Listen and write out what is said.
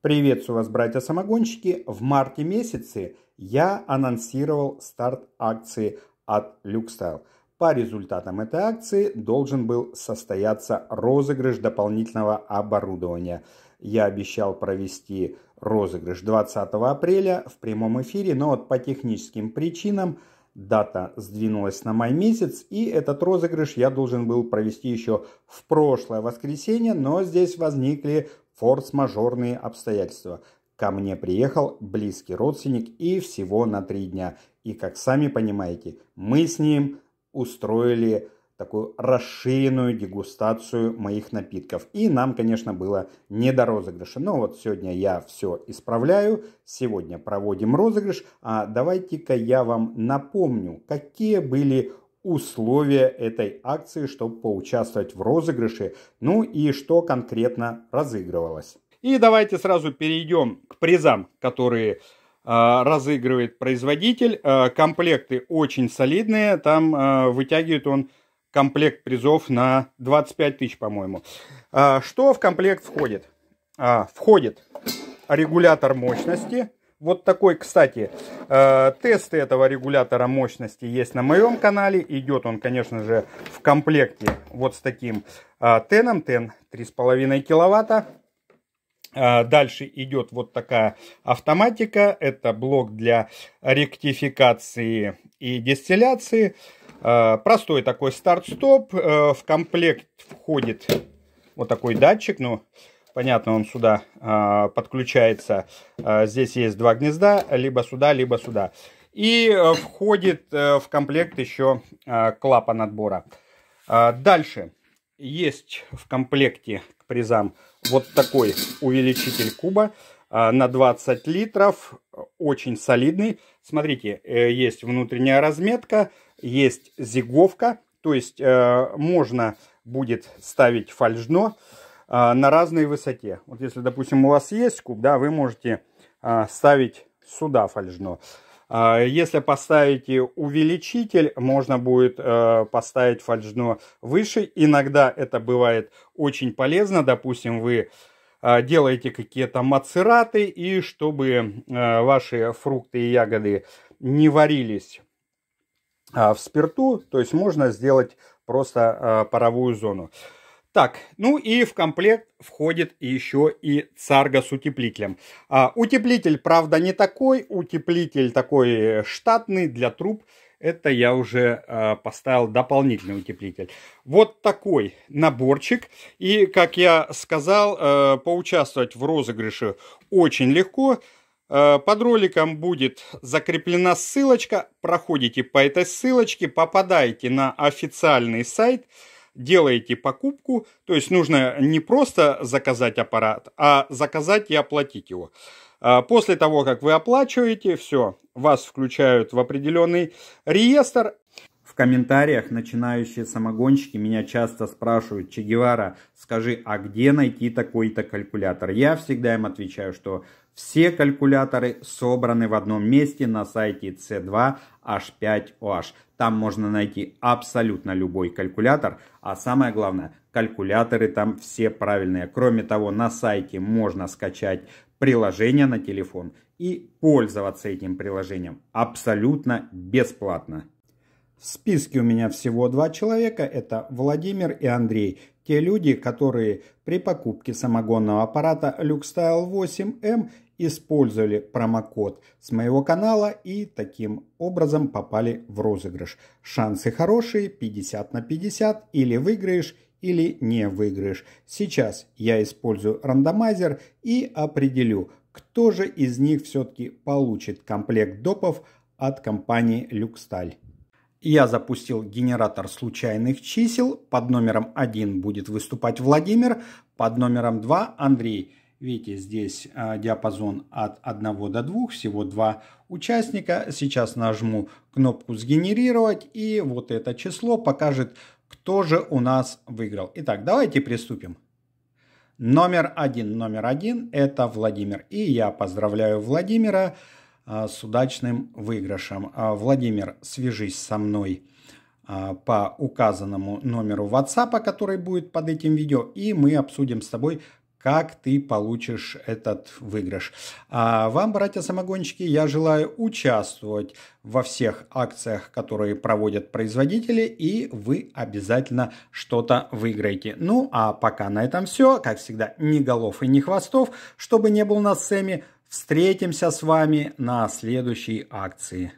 Приветствую вас, братья-самогонщики! В марте месяце я анонсировал старт акции от Luxtyle. По результатам этой акции должен был состояться розыгрыш дополнительного оборудования. Я обещал провести розыгрыш 20 апреля в прямом эфире, но вот по техническим причинам дата сдвинулась на май месяц, и этот розыгрыш я должен был провести еще в прошлое воскресенье, но здесь возникли форс-мажорные обстоятельства. Ко мне приехал близкий родственник и всего на три дня. И, как сами понимаете, мы с ним устроили такую расширенную дегустацию моих напитков. И нам, конечно, было не до розыгрыша. Но вот сегодня я все исправляю, сегодня проводим розыгрыш. А давайте-ка я вам напомню, какие были условия этой акции, чтобы поучаствовать в розыгрыше, ну и что конкретно разыгрывалось. И давайте сразу перейдем к призам, которые а, разыгрывает производитель. А, комплекты очень солидные. Там а, вытягивает он комплект призов на 25 тысяч, по-моему. Что в комплект входит? Входит регулятор мощности, вот такой, кстати, э, тест этого регулятора мощности есть на моем канале. Идет он, конечно же, в комплекте вот с таким теном. Тен 3,5 киловатта. Э, дальше идет вот такая автоматика. Это блок для ректификации и дистилляции. Э, простой такой старт-стоп. В комплект входит вот такой датчик. Ну, но Понятно, он сюда э, подключается. Э, здесь есть два гнезда, либо сюда, либо сюда. И э, входит э, в комплект еще э, а, клапан отбора. Э, дальше есть в комплекте к призам вот такой увеличитель куба э, на 20 литров. Очень солидный. Смотрите, э, есть внутренняя разметка, есть зиговка. То есть э, можно будет ставить фальшно. Э, а, на разной высоте. Вот если, допустим, у вас есть куб, да, вы можете а, ставить сюда фольжно. А, если поставите увеличитель, можно будет э, поставить фольжно выше. Иногда это бывает очень полезно. Допустим, вы делаете какие-то мацераты, и чтобы э, ваши фрукты и ягоды не варились в спирту, то есть можно сделать просто паровую зону. Так, ну и в комплект входит еще и царга с утеплителем. А, утеплитель, правда, не такой. Утеплитель такой э, штатный для труб. Это я уже а, поставил дополнительный утеплитель. Вот такой наборчик. И, как я сказал, а, поучаствовать в розыгрыше очень легко. Под роликом будет закреплена ссылочка. Проходите по этой ссылочке, попадаете на официальный сайт делаете покупку, то есть нужно не просто заказать аппарат, а заказать и оплатить его. А, после того, как вы оплачиваете, все, вас включают в определенный реестр комментариях начинающие самогонщики меня часто спрашивают, Че Гевара, скажи, а где найти такой-то калькулятор? Я всегда им отвечаю, что все калькуляторы собраны в одном месте на сайте C2H5OH. Там можно найти абсолютно любой калькулятор, а самое главное, калькуляторы там все правильные. Кроме того, на сайте можно скачать приложение на телефон и пользоваться этим приложением абсолютно бесплатно. В списке у меня всего два человека, это Владимир и Андрей, те люди, которые при покупке самогонного аппарата LuxStyle 8M эм использовали промокод с моего канала и таким образом попали в розыгрыш. Шансы хорошие, 50 на 50, или выиграешь, или не выиграешь. Сейчас я использую рандомайзер и определю, кто же из них все-таки получит комплект допов от компании «Люксталь». Я запустил генератор случайных чисел. Под номером 1 будет выступать Владимир, под номером 2 Андрей. Видите, здесь а, диапазон от 1 до 2, всего 2 участника. Сейчас нажму кнопку «Сгенерировать», и вот это число покажет, кто же у нас выиграл. Итак, давайте приступим. Номер один, номер один – это Владимир. И я поздравляю Владимира. А, с удачным выигрышем. А, Владимир, свяжись со мной а, по указанному номеру WhatsApp, который будет под этим видео, и мы обсудим с тобой, как ты получишь этот выигрыш. А вам, братья-самогонщики, я желаю участвовать во всех акциях, которые проводят производители, и вы обязательно что-то выиграете. Ну, а пока на этом все. Как всегда, ни голов и ни хвостов, чтобы не был на сцене. Встретимся с вами на следующей акции.